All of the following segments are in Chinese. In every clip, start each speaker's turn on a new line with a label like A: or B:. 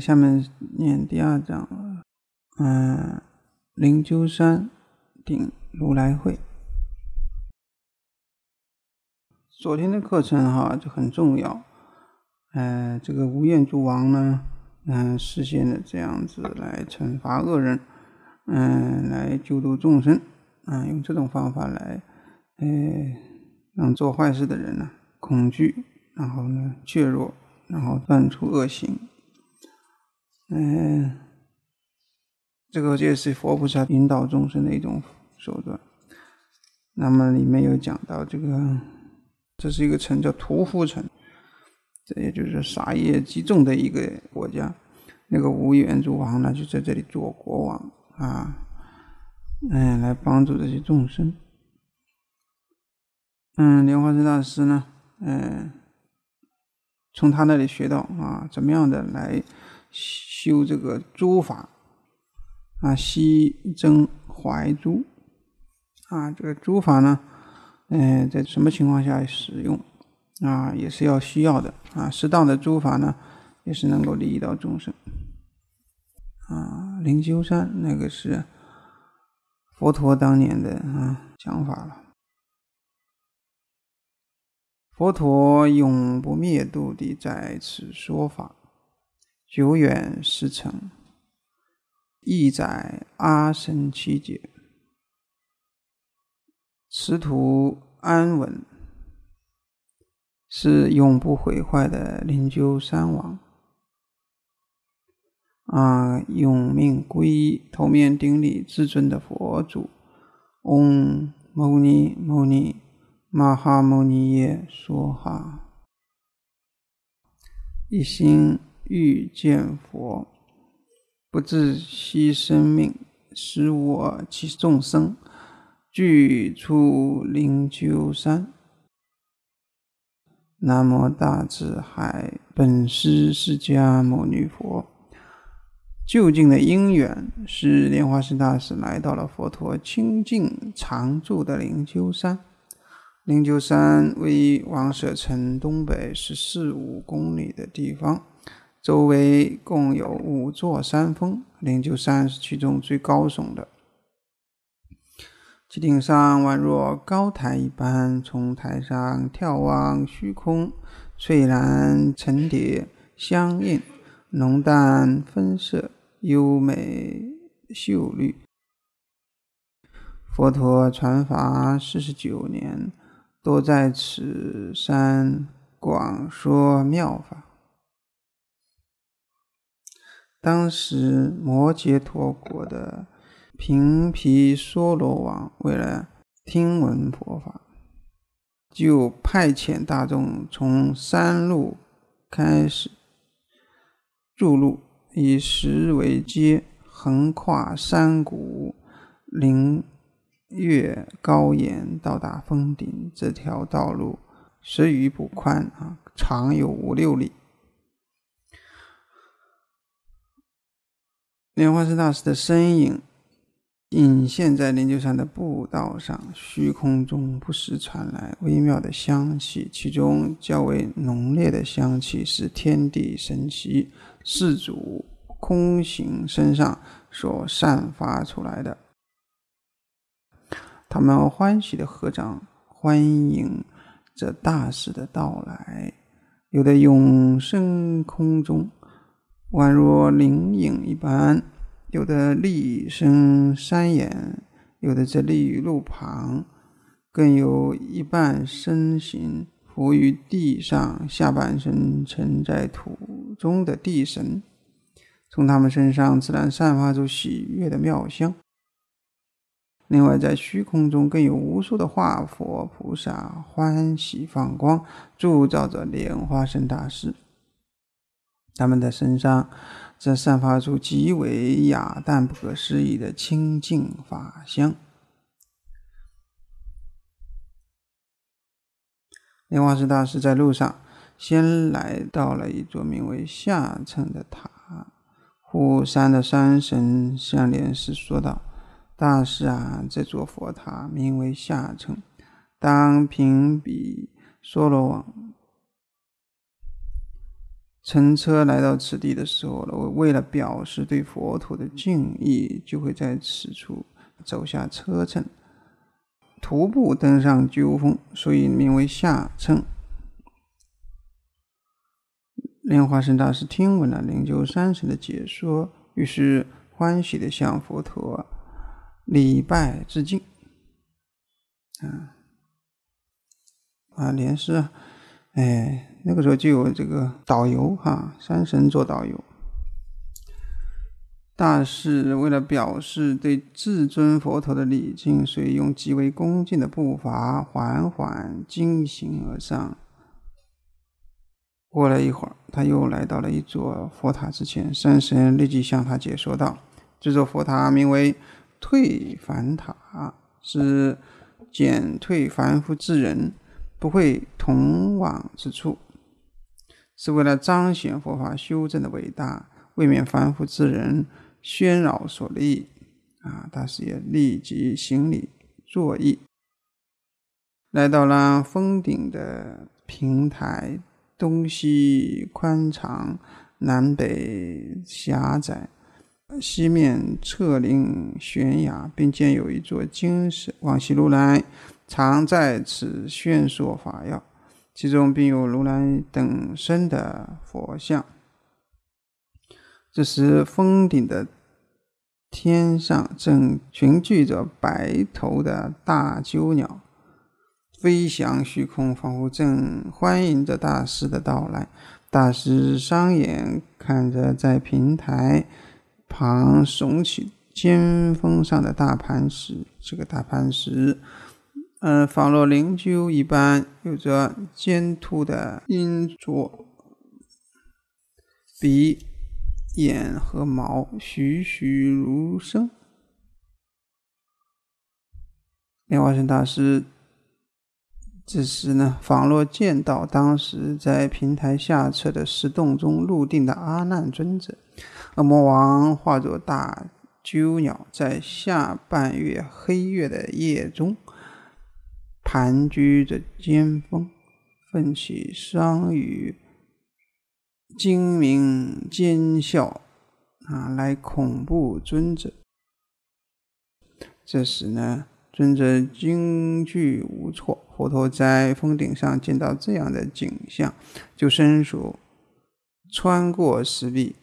A: 下面念第二章，嗯，灵鹫山顶如来会。昨天的课程哈就很重要，嗯，这个无焰诸王呢，嗯，实现了这样子来惩罚恶人，嗯，来救度众生，啊，用这种方法来，哎，让做坏事的人呢恐惧，然后呢怯弱，然后断除恶行。嗯，这个就是佛菩萨引导众生的一种手段。那么里面有讲到这个，这是一个城叫屠夫城，这也就是杀业极重的一个国家。那个无缘诸王呢，就在这里做国王啊，嗯，来帮助这些众生。嗯，莲花生大师呢，嗯，从他那里学到啊，怎么样的来。修这个诸法啊，希增怀诸啊，这个诸法呢，嗯，在什么情况下使用啊，也是要需要的啊。适当的诸法呢，也是能够利益到众生啊。灵鹫山那个是佛陀当年的啊讲法了，佛陀永不灭度的在此说法。久远世成，意载阿身起劫，持图安稳，是永不毁坏的灵鹫山王啊！永命皈依头面顶礼至尊的佛祖，嗡牟尼牟尼玛哈牟尼耶梭哈，一心。遇见佛，不自惜生命，使我及众生具出灵鹫山。南无大智海本师释迦牟尼佛。就近的因缘是莲花生大师来到了佛陀清净常住的灵鹫山。灵鹫山位于王舍城东北十四五公里的地方。周围共有五座山峰，灵鹫山是其中最高耸的。其顶上宛若高台一般，从台上眺望虚空，翠蓝层叠，相映浓淡分色，优美秀丽。佛陀传法四十九年，多在此山广说妙法。当时摩羯陀国的频毗娑罗王为了听闻佛法，就派遣大众从山路开始筑路，以石为阶，横跨山谷，凌越高岩，到达峰顶。这条道路十余步宽啊，长有五六里。莲花寺大师的身影隐现在灵鹫山的步道上，虚空中不时传来微妙的香气，其中较为浓烈的香气是天地神奇四祖空行身上所散发出来的。他们欢喜的合掌，欢迎着大师的到来，有的永生空中，宛若灵影一般，有的立身山岩，有的则立于路旁，更有一半身形伏于地上，下半身沉在土中的地神，从他们身上自然散发出喜悦的妙香。另外，在虚空中更有无数的化佛菩萨欢喜放光，铸造着莲花生大师。他们的身上则散发出极为雅淡、不可思议的清净法香。莲花寺大师在路上先来到了一座名为下乘的塔，护山的山神向莲师说道：“大师啊，这座佛塔名为下乘，当评比梭罗网。”乘车来到此地的时候呢，为了表示对佛陀的敬意，就会在此处走下车乘，徒步登上鸠峰，所以名为下乘。莲花生大师听闻了灵鹫山神的解说，于是欢喜的向佛陀礼拜致敬。啊啊莲师。哎，那个时候就有这个导游哈，山神做导游。大士为了表示对至尊佛陀的礼敬，所以用极为恭敬的步伐缓缓进行而上。过了一会儿，他又来到了一座佛塔之前，山神立即向他解说道：“这座佛塔名为退凡塔，是减退凡夫之人。”不会同往之处，是为了彰显佛法修正的伟大，未免凡夫之人喧扰所利啊！大师也立即行礼作揖，来到了峰顶的平台，东西宽敞，南北狭窄，西面侧临悬崖，并建有一座金石。往昔如来。常在此宣说法要，其中并有如来等身的佛像。这时，峰顶的天上正群聚着白头的大鸠鸟，飞翔虚空，仿佛正欢迎着大师的到来。大师双眼看着在平台旁耸起尖峰上的大磐石，这个大磐石。嗯，仿若灵鹫一般，有着尖突的鹰啄鼻、眼和毛，栩栩如生。莲花生大师这时呢，仿若见到当时在平台下侧的石洞中入定的阿难尊者。恶魔王化作大鸠鸟，在下半月黑月的夜中。盘踞着尖峰，奋起双羽，精明尖啸，啊，来恐怖尊者！这时呢，尊者惊惧无措。佛陀在峰顶上见到这样的景象，就伸手穿过石壁，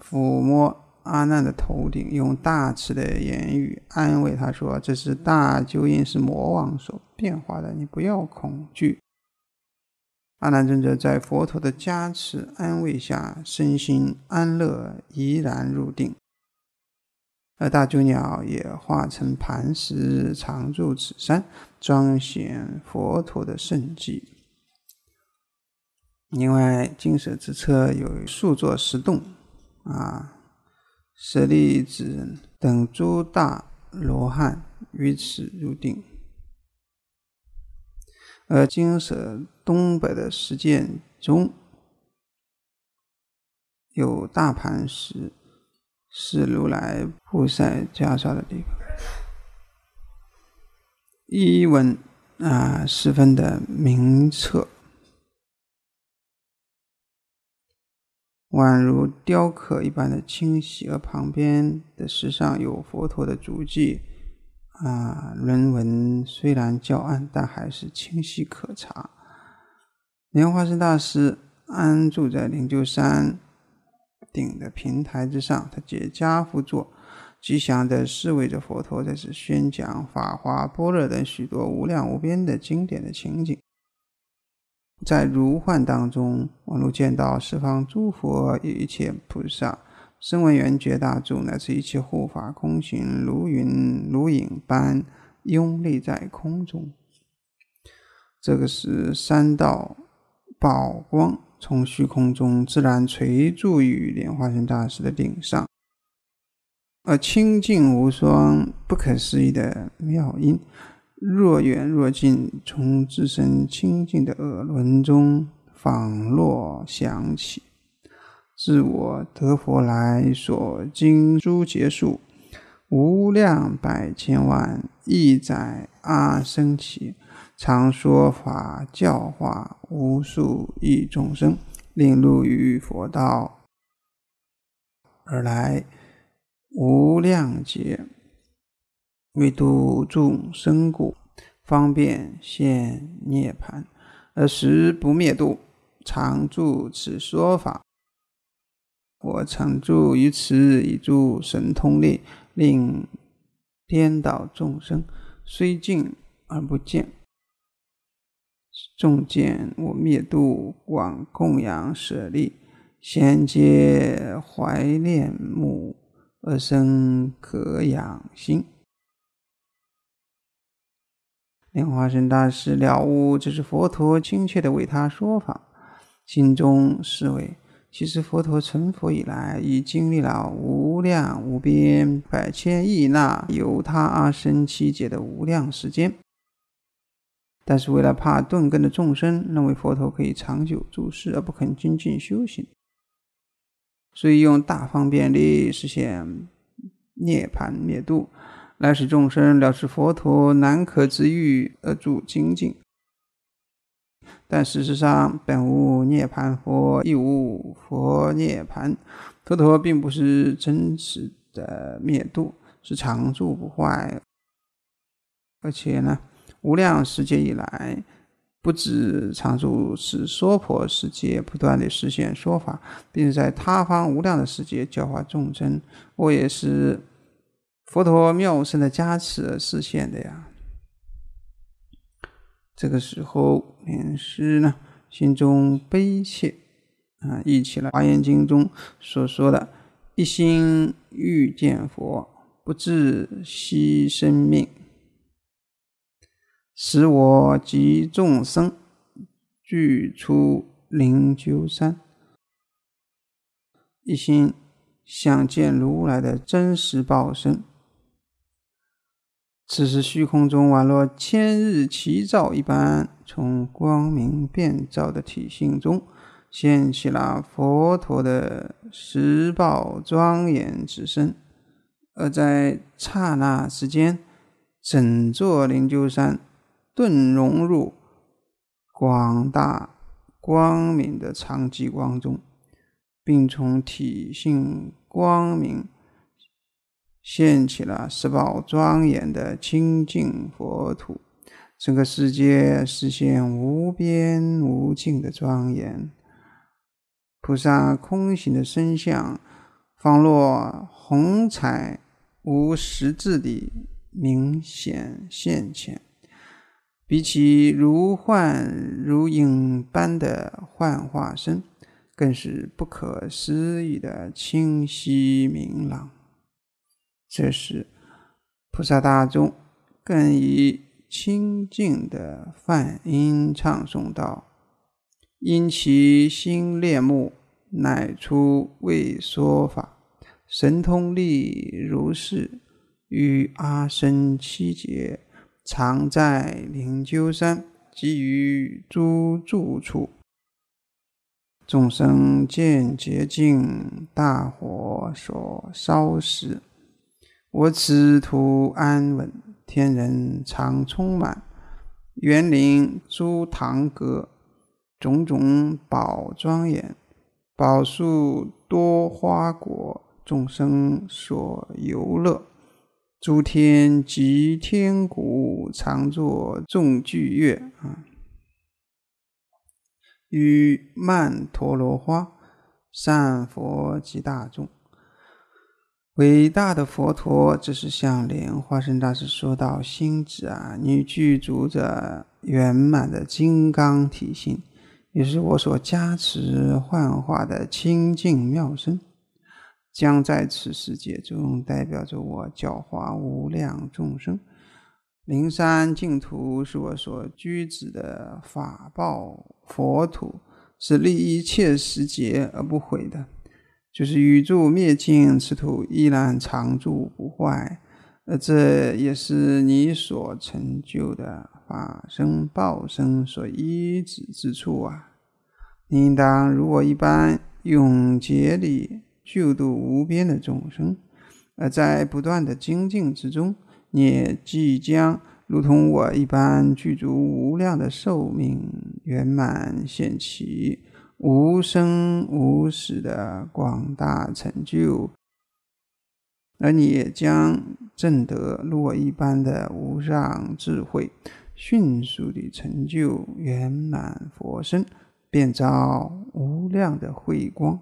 A: 抚摸。阿难的头顶用大慈的言语安慰他说：“这是大究因是魔王所变化的，你不要恐惧。”阿难尊者在佛陀的加持安慰下，身心安乐，怡然入定。而大鸠鸟也化成磐石，常驻此山，彰显佛陀的圣迹。另外，金色之车有数座石洞，啊。舍利子等诸大罗汉于此入定，而金色东北的实践中有大盘石，是如来布萨袈裟的地方，译文啊十分的明澈。宛如雕刻一般的清晰，而旁边的石上有佛陀的足迹，啊，轮纹虽然较暗，但还是清晰可察。莲花生大师安住在灵鹫山顶的平台之上，他结跏趺坐，吉祥的侍卫着佛陀，在此宣讲《法华》《般若》等许多无量无边的经典的情景。在如幻当中，我如见到四方诸佛、一切菩萨、声闻缘觉大住，乃至一切护法空行，如云如影般拥立在空中。这个是三道宝光从虚空中自然垂注于莲花生大师的顶上，而清净无双、不可思议的妙音。若远若近，从自身清净的耳轮中，仿若响起。自我得佛来，所经诸劫数，无量百千万亿载阿僧起，常说法教化无数亿众生，令入于佛道而来，无量劫。为度众生故，方便现涅盘；而时不灭度，常住此说法。我常住于此，以助神通力，令颠倒众生虽近而不见。众见我灭度，往供养舍利，衔皆怀念目，而生可养心。莲花生大师了悟，这是佛陀亲切地为他说法，心中是为。其实佛陀成佛以来，已经历了无量无边百千亿那由他阿僧祇劫的无量时间。但是为了怕钝根的众生认为佛陀可以长久住世而不肯精进修行，所以用大方便力实现涅槃灭度。来使众生了知佛陀难可之欲而住精进。但事实上本无涅槃佛，亦无佛涅槃。佛陀并不是真实的灭度，是常住不坏。而且呢，无量世界以来，不止常住是娑婆世界，不断的实现说法，并在他方无量的世界教化众生。我也是。佛陀妙声的加持实现的呀，这个时候莲师呢心中悲切啊，忆起了《华严经》中所说的：“一心欲见佛，不自惜生命，使我及众生俱出灵鹫山，一心想见如来的真实报身。”此时虚空中宛若千日奇照一般，从光明遍照的体性中现起了佛陀的十宝庄严之身，而在刹那之间，整座灵鹫山顿融入广大光明的长极光中，并从体性光明。现起了十宝庄严的清净佛土，整个世界实现无边无尽的庄严。菩萨空行的身相，仿若虹彩，无实质的明显现前。比起如幻如影般的幻化身，更是不可思议的清晰明朗。这时，菩萨大众更以清净的梵音唱诵道：“因其心恋慕，乃出未说法，神通力如是，与阿僧七劫，常在灵鹫山及于诸住处。众生见洁净大火所烧时。”我此图安稳，天人常充满，园林诸堂阁，种种宝庄严，宝树多花果，众生所游乐，诸天及天谷常作众聚乐，啊，与曼陀罗花，善佛及大众。伟大的佛陀，这是向莲花生大师说到心智啊，你具足着圆满的金刚体性，也是我所加持幻化的清净妙身，将在此世界中代表着我教化无量众生。灵山净土是我所居止的法报佛土，是利益一切时节而不毁的。就是宇宙灭尽，此土依然常住不坏，呃，这也是你所成就的法身、报身所依止之处啊！你应当如我一般，永劫里救度无边的众生，而在不断的精进之中，也即将如同我一般具足无量的寿命圆满现起。无生无死的广大成就，而你也将证得落一般的无上智慧，迅速的成就圆满佛身，便照无量的慧光。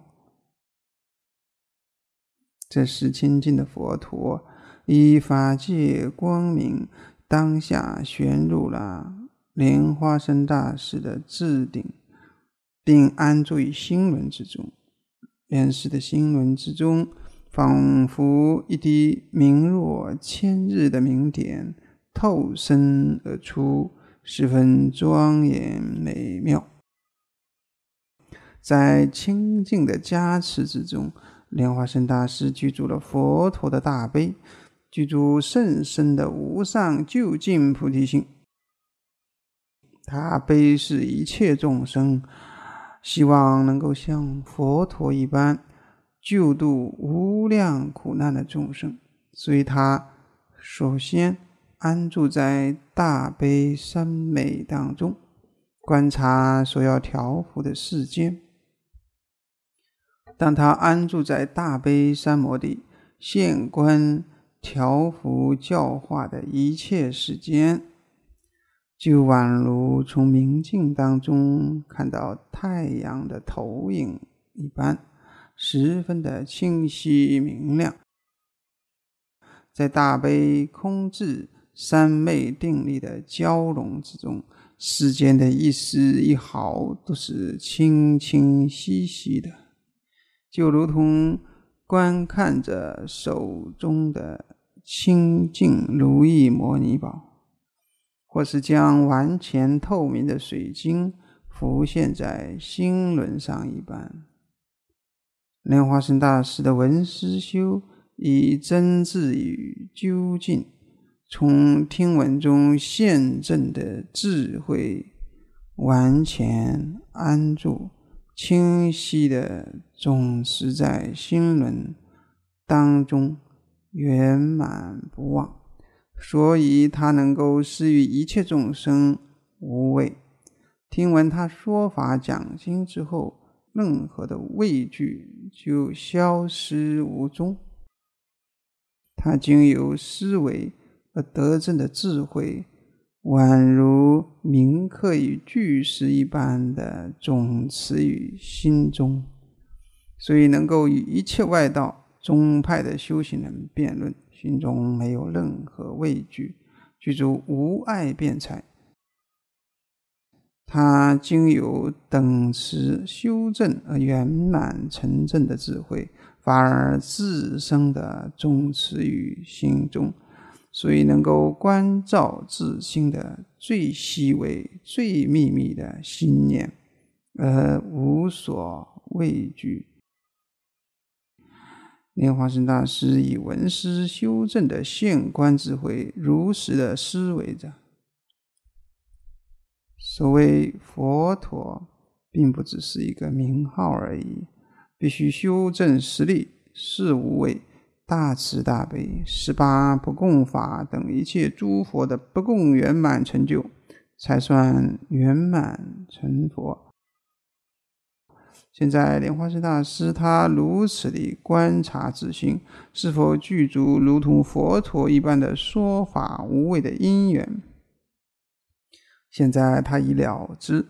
A: 这是清净的佛陀以法界光明当下旋入了莲花生大师的智顶。并安住于心轮之中，原始的心轮之中，仿佛一滴明若千日的明点透身而出，十分庄严美妙。在清净的加持之中，莲花生大师居住了佛陀的大悲，居住甚深的无上究竟菩提心。他悲视一切众生。希望能够像佛陀一般救度无量苦难的众生，所以他首先安住在大悲三昧当中，观察所要调伏的世间。当他安住在大悲三摩地，现观调伏教化的一切世间。就宛如从明镜当中看到太阳的投影一般，十分的清晰明亮。在大悲空智三昧定力的交融之中，世间的一丝一毫都是清清晰晰的，就如同观看着手中的清净如意摩尼宝。或是将完全透明的水晶浮现在心轮上一般，莲花生大师的文思修以真智与究竟，从听闻中现证的智慧完全安住，清晰的总是在心轮当中圆满不忘。所以他能够施于一切众生无畏，听闻他说法讲经之后，任何的畏惧就消失无踪。他经由思维和德证的智慧，宛如铭刻于巨石一般的，总持于心中，所以能够与一切外道宗派的修行人辩论。心中没有任何畏惧，具足无碍辩才。他经由等持修正而圆满成正的智慧，反而自生的忠实于心中，所以能够关照自心的最细微、最秘密的心念，而无所畏惧。莲花生大师以文思修正的现观智慧，如实的思维着：所谓佛陀，并不只是一个名号而已，必须修正实力、是无畏、大慈大悲、十八不共法等一切诸佛的不共圆满成就，才算圆满成佛。现在莲花生大师他如此的观察自心，是否具足如同佛陀一般的说法无畏的因缘？现在他已了知，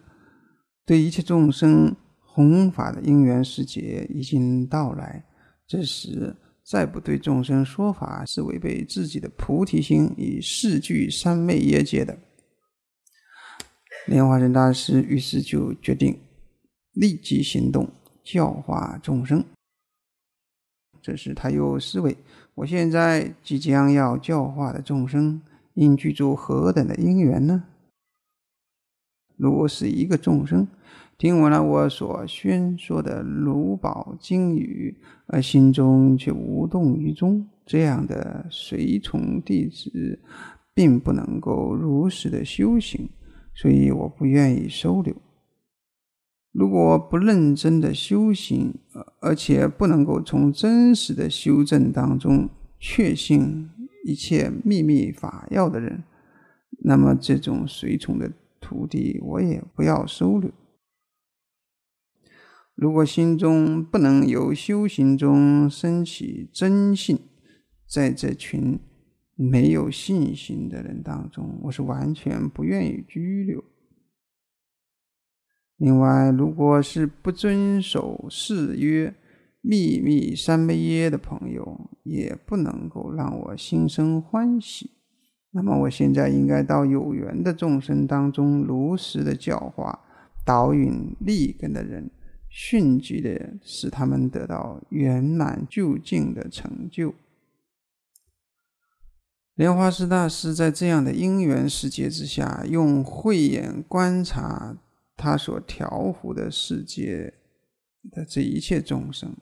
A: 对一切众生弘法的因缘时节已经到来。这时再不对众生说法，是违背自己的菩提心与四句三昧耶界的。莲花生大师于是就决定。立即行动，教化众生。这时他又思维：我现在即将要教化的众生，应具足何等的因缘呢？如果是一个众生听闻了我所宣说的如宝经语，而心中却无动于衷，这样的随从弟子，并不能够如实的修行，所以我不愿意收留。如果不认真的修行，而且不能够从真实的修正当中确信一切秘密法要的人，那么这种随从的徒弟我也不要收留。如果心中不能由修行中升起真性，在这群没有信心的人当中，我是完全不愿意拘留。另外，如果是不遵守誓约、秘密三杯耶的朋友，也不能够让我心生欢喜。那么，我现在应该到有缘的众生当中，如实的教化、导引立根的人，迅疾的使他们得到圆满究竟的成就。莲花师大师在这样的因缘世节之下，用慧眼观察。他所调伏的世界的这一切众生，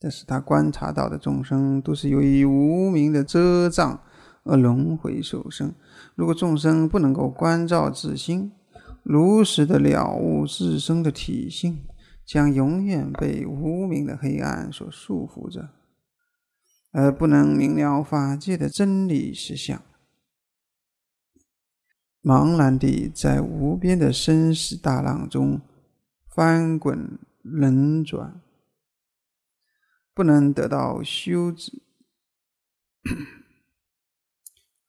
A: 但是他观察到的众生都是由于无名的遮障而轮回受生。如果众生不能够关照自心，如实的了悟自身的体性，将永远被无名的黑暗所束缚着，而不能明了法界的真理实相。茫然地在无边的生死大浪中翻滚轮转，不能得到休止；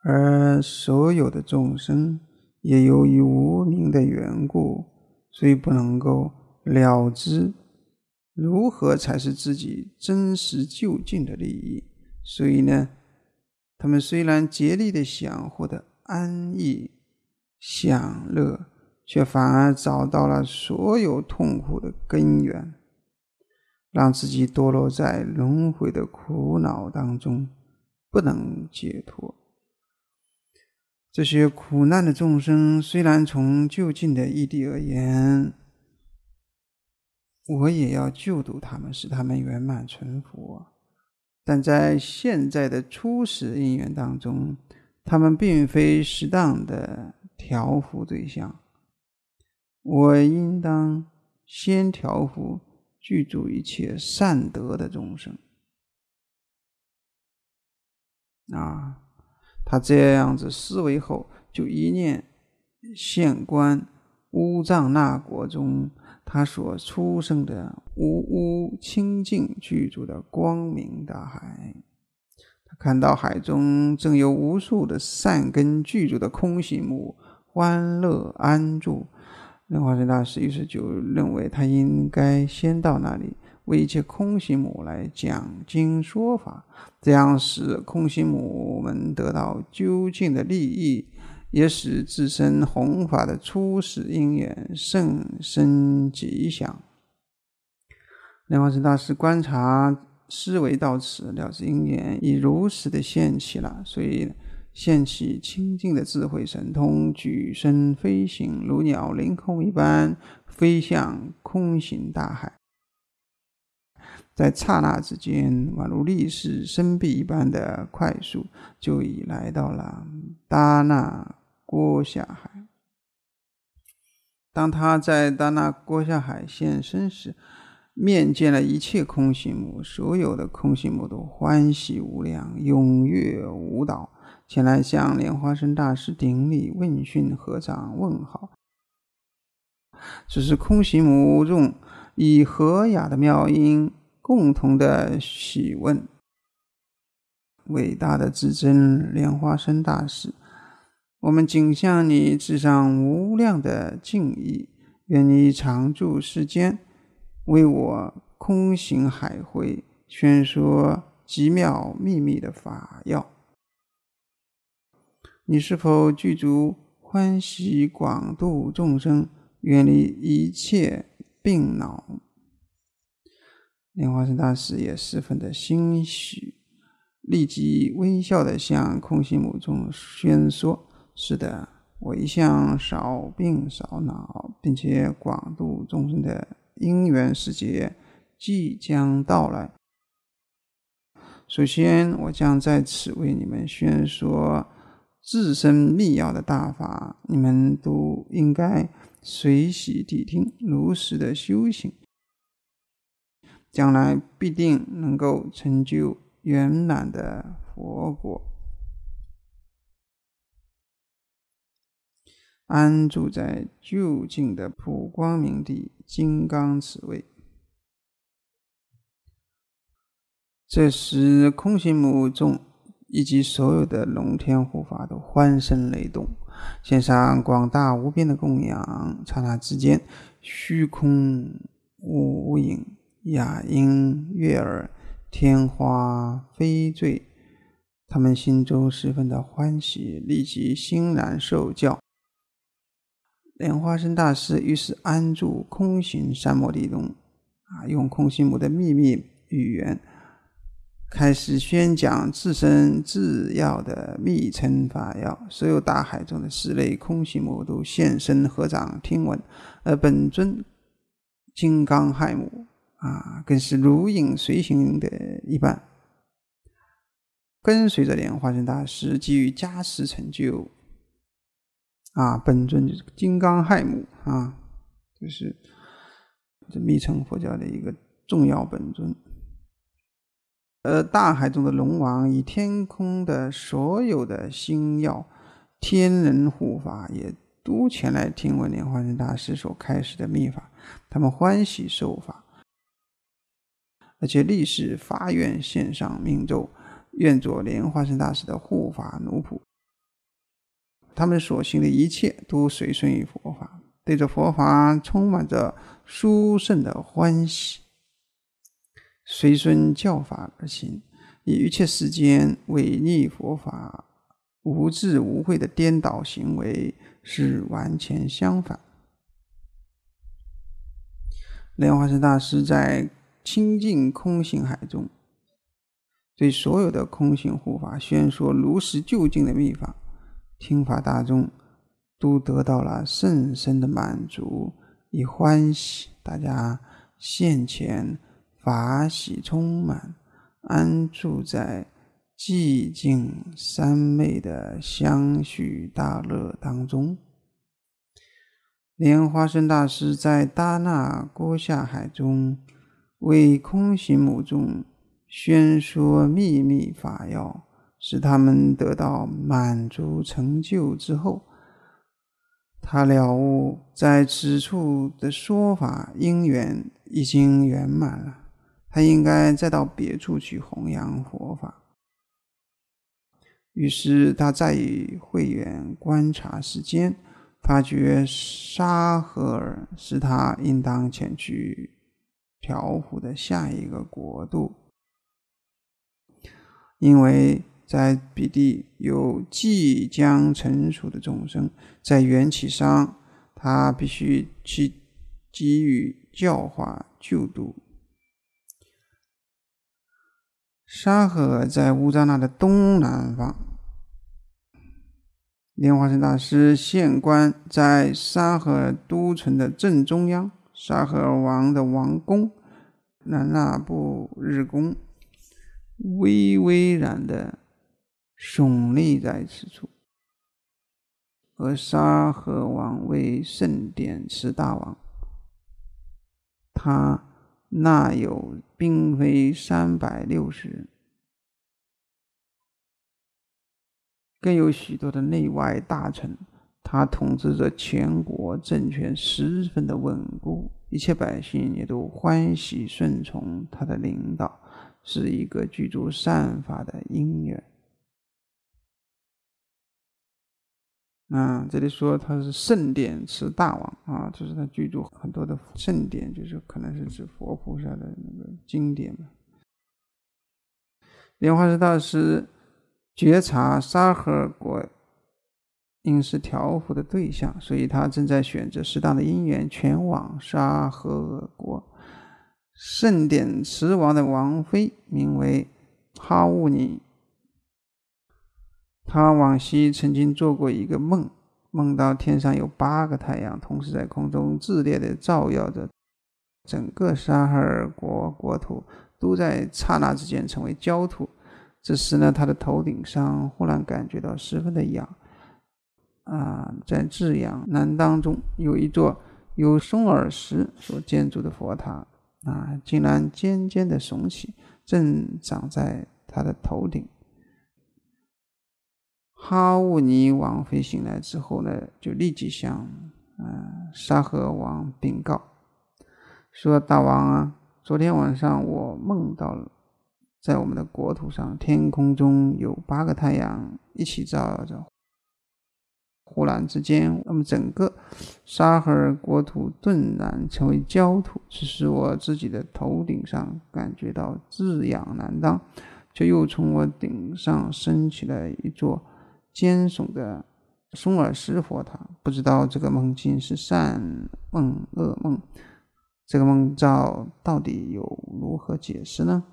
A: 而所有的众生也由于无名的缘故，所以不能够了知如何才是自己真实就近的利益。所以呢，他们虽然竭力的想获得安逸。享乐，却反而找到了所有痛苦的根源，让自己堕落在轮回的苦恼当中，不能解脱。这些苦难的众生，虽然从就近的异地而言，我也要救度他们，使他们圆满成佛，但在现在的初始因缘当中，他们并非适当的。调伏对象，我应当先调伏具足一切善德的众生。啊，他这样子思维后，就一念现观乌藏那国中他所出生的无污清净具足的光明大海。他看到海中正有无数的善根具足的空行木，欢乐安住，莲华生大师于是就认为他应该先到那里为一切空行母来讲经说法，这样使空行母们得到究竟的利益，也使自身弘法的初始因缘甚深吉祥。莲华生大师观察思维到此了知因缘已如实的现起了，所以。现起清净的智慧神通，举身飞行如鸟凌空一般，飞向空行大海。在刹那之间，宛如立世身臂一般的快速，就已来到了达那郭夏海。当他在达那郭夏海现身时，面见了一切空行母，所有的空行母都欢喜无量，踊跃舞蹈。前来向莲花生大师顶礼问讯、合掌问好。只是空行无众以和雅的妙音共同的喜问：伟大的至尊莲花生大师，我们谨向你致上无量的敬意。愿你常驻世间，为我空行海会宣说极妙秘密的法药。你是否具足欢喜，广度众生，远离一切病恼？莲花生大师也十分的欣喜，立即微笑的向空心母众宣说：“是的，我一向少病少恼，并且广度众生的因缘时节即将到来。首先，我将在此为你们宣说。”自身密要的大法，你们都应该随喜谛听，如实的修行，将来必定能够成就圆满的佛果，安住在就近的普光明地金刚此位。这时，空行母众。以及所有的龙天护法都欢声雷动，献上广大无边的供养。刹那之间，虚空无影，雅音悦耳，天花飞坠。他们心中十分的欢喜，立即欣然受教。莲花生大师于是安住空行三摩地洞，啊，用空行母的秘密语言。开始宣讲自身制药的密称法要，所有大海中的四类空性魔都现身合掌听闻，而本尊金刚亥母啊，更是如影随形的一般，跟随着莲花生大师基于加持成就啊，本尊就是金刚亥母啊，就是这密乘佛教的一个重要本尊。而大海中的龙王以天空的所有的星耀、天人护法也都前来听闻莲花生大师所开始的秘法，他们欢喜受法，而且立誓发愿，献上命咒，愿做莲花生大师的护法奴仆。他们所行的一切都随顺于佛法，对着佛法充满着殊胜的欢喜。随顺教法而行，与一切世间违逆佛法、无智无慧的颠倒行为是完全相反。莲花生大师在清净空性海中，对所有的空性护法宣说如实就近的秘法，听法大众都得到了甚深的满足与欢喜。大家现前。法喜充满，安住在寂静三昧的相续大乐当中。莲花生大师在达那郭下海中，为空行母众宣说秘密法要，使他们得到满足成就之后，他了悟在此处的说法因缘已经圆满了。他应该再到别处去弘扬佛法。于是他再以会员观察时间，发觉沙赫尔是他应当前去调伏的下一个国度，因为在彼地有即将成熟的众生，在缘起上，他必须去给予教化救度。沙河在乌扎纳的东南方，莲花生大师现官在沙河都城的正中央，沙河王的王宫——那那部日宫，巍巍然的耸立在此处。而沙河王为圣典持大王，他那有。并非三百六十人，更有许多的内外大臣，他统治着全国政权，十分的稳固，一切百姓也都欢喜顺从他的领导，是一个具足善法的因缘。啊，这里说他是圣殿持大王啊，就是他居住很多的圣殿，就是可能是指佛菩萨的那个经典嘛。莲花师大师觉察沙河国应是调伏的对象，所以他正在选择适当的因缘，前往沙河国。圣殿池王的王妃名为哈乌尼。他往昔曾经做过一个梦，梦到天上有八个太阳，同时在空中炽烈地照耀着，整个沙哈尔国国土都在刹那之间成为焦土。这时呢，他的头顶上忽然感觉到十分的痒，啊，在至阳南当中有一座由松耳石所建筑的佛塔，啊，竟然尖尖的耸起，正长在他的头顶。哈乌尼王妃醒来之后呢，就立即向，嗯，沙河王禀告，说：“大王啊，昨天晚上我梦到了，在我们的国土上，天空中有八个太阳一起照耀着。忽然之间，那么整个沙河国土顿然成为焦土。只是我自己的头顶上感觉到炙痒难当，却又从我顶上升起了一座。”惊悚的松尔石佛塔，不知道这个梦境是善梦恶梦，这个梦兆到底有如何解释呢？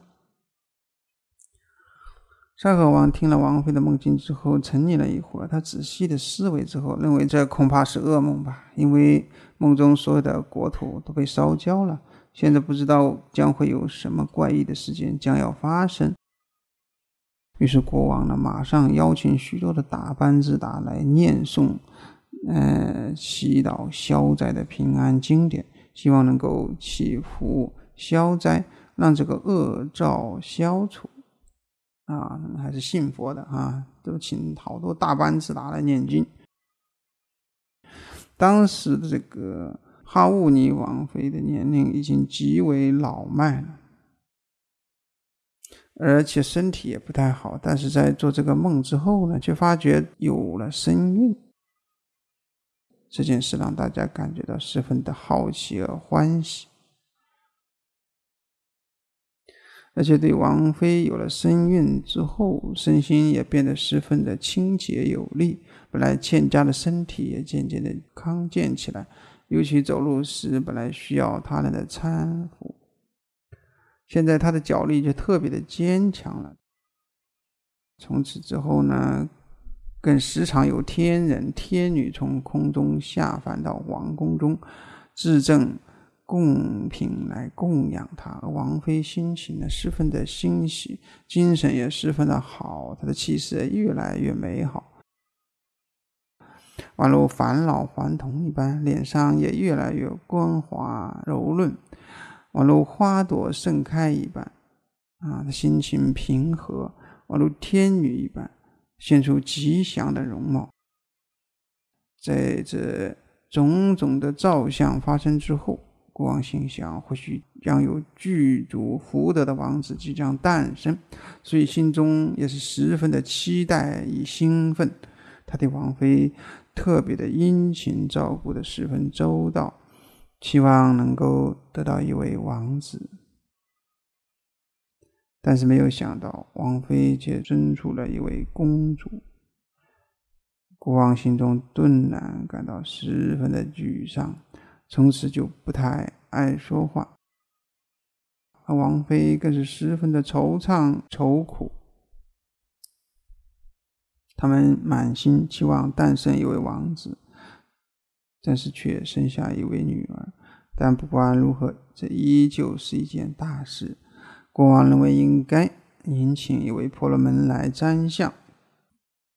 A: 沙河王听了王妃的梦境之后，沉吟了一会儿，他仔细的思维之后，认为这恐怕是噩梦吧，因为梦中所有的国土都被烧焦了，现在不知道将会有什么怪异的事件将要发生。于是国王呢，马上邀请许多的大班智达来念诵，呃，祈祷消灾的平安经典，希望能够祈福消灾，让这个恶兆消除。啊，还是信佛的啊，都请好多大班智达来念经。当时的这个哈乌尼王妃的年龄已经极为老迈了。而且身体也不太好，但是在做这个梦之后呢，却发觉有了身孕。这件事让大家感觉到十分的好奇和欢喜，而且对王妃有了身孕之后，身心也变得十分的清洁有力，本来欠佳的身体也渐渐的康健起来，尤其走路时本来需要他人的搀扶。现在他的脚力就特别的坚强了。从此之后呢，更时常有天人天女从空中下凡到王宫中，置正贡品来供养他。王妃心情呢十分的欣喜，精神也十分的好，她的气色越来越美好，宛如返老还童一般，脸上也越来越光滑柔润。宛如花朵盛开一般，啊，他心情平和，宛如天女一般，现出吉祥的容貌。在这种种的照相发生之后，国王心想，或许将有具足福德的王子即将诞生，所以心中也是十分的期待与兴奋。他对王妃特别的殷勤照顾，得十分周到。期望能够得到一位王子，但是没有想到，王妃却生出了一位公主。国王心中顿然感到十分的沮丧，从此就不太爱说话。而王妃更是十分的惆怅愁苦，他们满心期望诞生一位王子。但是却生下一位女儿，但不管如何，这依旧是一件大事。国王认为应该迎请一位婆罗门来占相，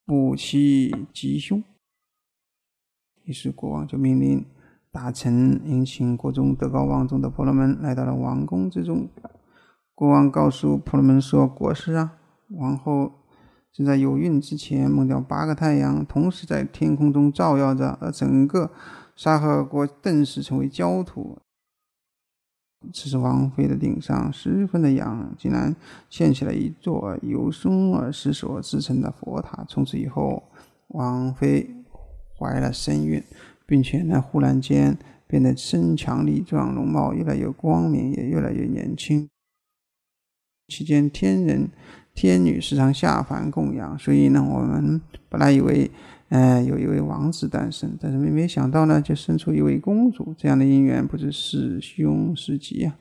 A: 不其吉凶。于是国王就命令大臣迎请国中德高望重的婆罗门来到了王宫之中。国王告诉婆罗门说：“国师啊，王后……”正在有孕之前，梦到八个太阳同时在天空中照耀着，而整个沙河国顿时成为焦土。此时王妃的顶上十分的痒，竟然建起了一座由松而石所制成的佛塔。从此以后，王妃怀了身孕，并且呢，忽然间变得身强力壮，容貌越来越光明，也越来越年轻。期间，天人。天女时常下凡供养，所以呢，我们本来以为，嗯，有一位王子诞生，但是没没想到呢，就生出一位公主。这样的姻缘不知是凶是吉啊！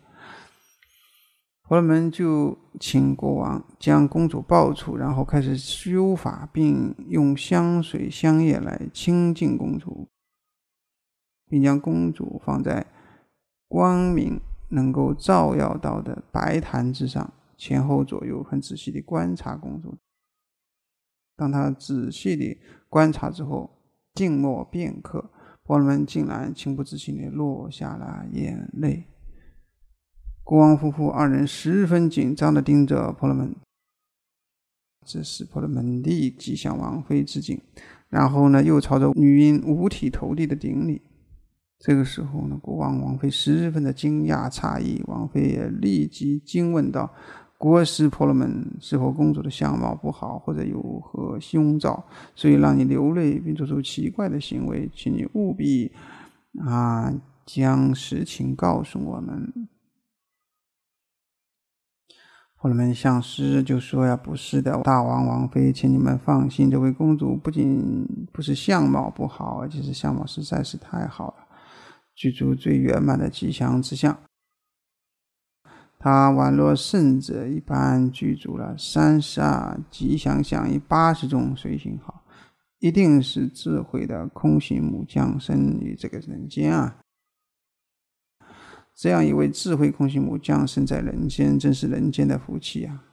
A: 婆罗门就请国王将公主抱出，然后开始修法，并用香水香叶来清净公主，并将公主放在光明能够照耀到的白檀之上。前后左右很仔细的观察工作。当他仔细的观察之后，静默片刻，婆罗门竟然情不自禁地落下了眼泪。国王夫妇二人十分紧张地盯着婆罗门。这使婆罗门立即向王妃致敬，然后呢，又朝着女婴五体投地的顶礼。这个时候呢，国王王妃十分的惊讶诧异，王妃也立即惊问道。国师婆罗门是否公主的相貌不好，或者有何凶兆，所以让你流泪并做出奇怪的行为？请你务必，啊，将实情告诉我们。婆罗门相师就说呀：“不是的，大王王妃，请你们放心，这位公主不仅不是相貌不好，而且是相貌实在是太好了，具足最圆满的吉祥之相。”他宛若圣者一般居住了三十二吉祥相与八十种随行好，一定是智慧的空行母降生于这个人间啊！这样一位智慧空行母降生在人间，真是人间的福气啊！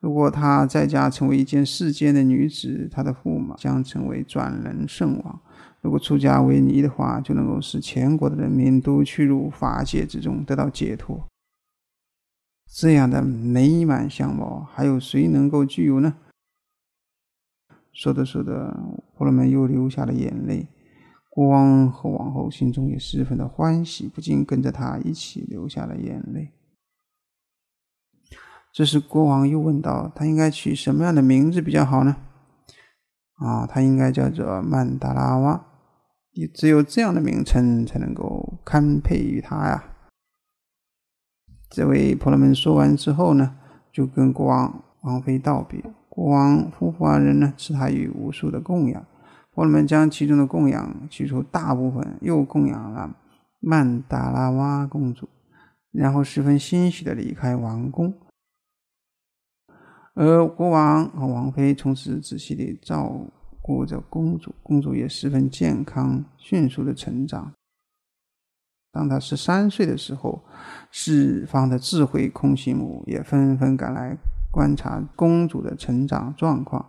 A: 如果她在家成为一件世间的女子，她的驸马将成为转轮圣王；如果出家为尼的话，就能够使全国的人民都去入法界之中，得到解脱。这样的美满相貌，还有谁能够具有呢？说着说着，婆罗门又流下了眼泪。国王和王后心中也十分的欢喜，不禁跟着他一起流下了眼泪。这时，国王又问道：“他应该取什么样的名字比较好呢？”啊，他应该叫做曼达拉哇，也只有这样的名称，才能够堪配于他呀。这位婆罗门说完之后呢，就跟国王王妃道别。国王夫妇二人呢，赐他与无数的供养。婆罗门将其中的供养取出大部分，又供养了曼达拉哇公主，然后十分欣喜的离开王宫。而国王和王妃从此仔细的照顾着公主，公主也十分健康，迅速的成长。当他十三岁的时候，四方的智慧空性母也纷纷赶来观察公主的成长状况。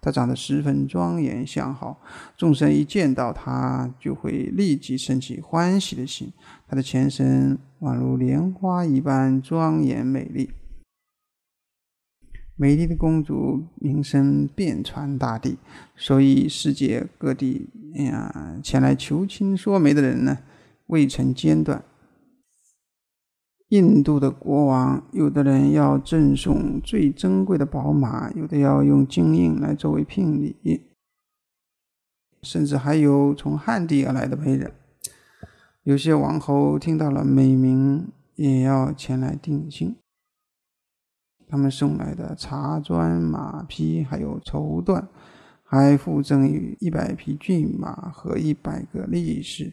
A: 她长得十分庄严相好，众生一见到她就会立即升起欢喜的心。她的前身宛如莲花一般庄严美丽。美丽的公主名声遍传大地，所以世界各地，哎呀，前来求亲说媒的人呢，未曾间断。印度的国王，有的人要赠送最珍贵的宝马，有的要用金印来作为聘礼，甚至还有从汉地而来的媒人。有些王侯听到了美名，也要前来定亲。他们送来的茶砖、马匹，还有绸缎，还附赠于一百匹骏马和一百个力士。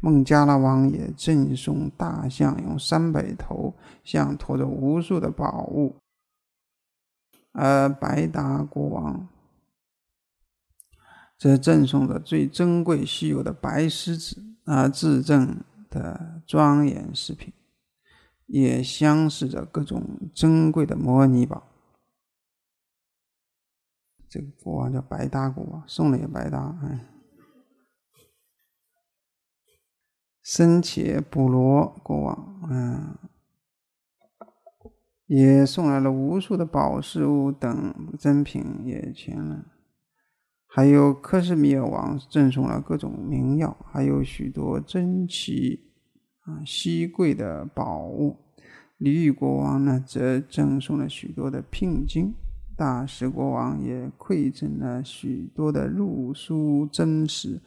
A: 孟加拉王也赠送大象，用三百头象驮着无数的宝物，而白达国王则赠送着最珍贵稀有的白狮子啊，自赠的庄严饰品。也相饰着各种珍贵的摩尼宝，这个国王叫白搭国王，送了也白搭，嗯，森且布罗国王，嗯，也送来了无数的宝石物等珍品，也全了，还有克什米尔王赠送了各种名药，还有许多珍奇。啊，西贵的宝物，李玉国王呢则赠送了许多的聘金，大石国王也馈赠了许多的入书珍石，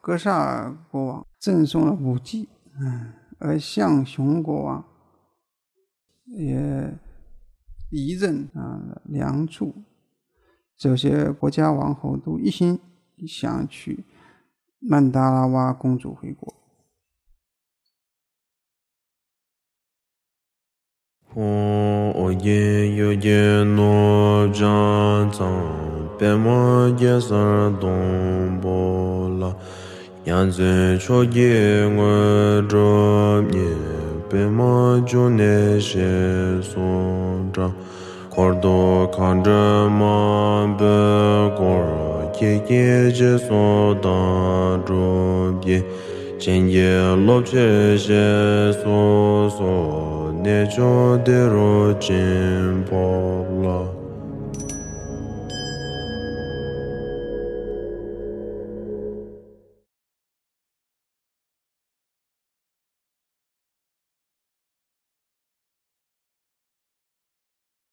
A: 格萨尔国王赠送了武器，嗯，而象雄国王也仪赠啊梁祝，这些国家王侯都一心想娶曼达拉哇公主回国。O yi yi yi nu jian cang pe ma jia dong po la Yan zi cho gi ngu pe ma ju ne shi Kor do kan ma be kor ki ki ji su da zhu gi Chin che shi su su ne cadero cem popla